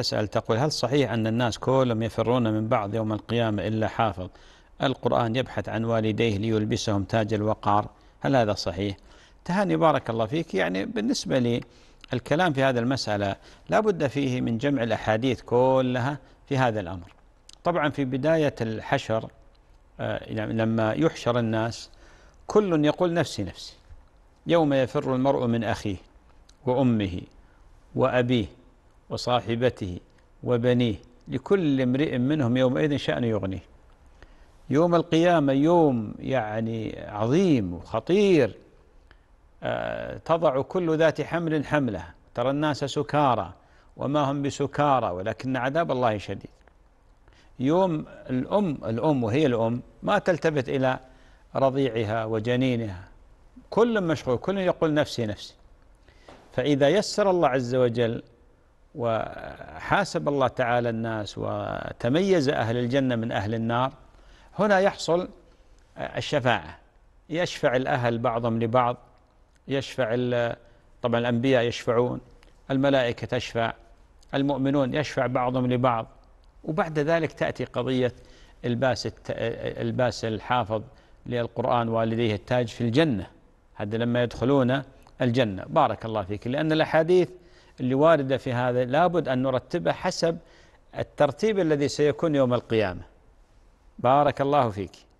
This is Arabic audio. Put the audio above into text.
تسأل تقول هل صحيح أن الناس كلهم يفرون من بعض يوم القيامة إلا حافظ القرآن يبحث عن والديه ليلبسهم تاج الوقار هل هذا صحيح تهاني بارك الله فيك يعني بالنسبة لي الكلام في هذا المسألة لا بد فيه من جمع الأحاديث كلها في هذا الأمر طبعا في بداية الحشر آه، يعني لما يحشر الناس كل يقول نفسي نفسي يوم يفر المرء من أخيه وأمه وأبيه وصاحبته وبنيه لكل امرئ منهم يومئذ شأن يغنيه يوم القيامة يوم يعني عظيم وخطير آه، تضع كل ذات حمل حمله ترى الناس سكارى وما هم بسكارى ولكن عذاب الله شديد يوم الأم الأم وهي الأم ما تلتفت إلى رضيعها وجنينها كل مشغول كل يقول نفسي نفسي فإذا يسر الله عز وجل وحاسب الله تعالى الناس وتميز أهل الجنة من أهل النار هنا يحصل الشفاعة يشفع الأهل بعضهم لبعض يشفع طبعا الأنبياء يشفعون الملائكة تشفع المؤمنون يشفع بعضهم لبعض وبعد ذلك تأتي قضية الباس الباس الحافظ للقرآن والديه التاج في الجنة هذا لما يدخلون الجنة بارك الله فيك لأن الأحاديث اللي واردة في هذا لابد أن نرتبه حسب الترتيب الذي سيكون يوم القيامة بارك الله فيك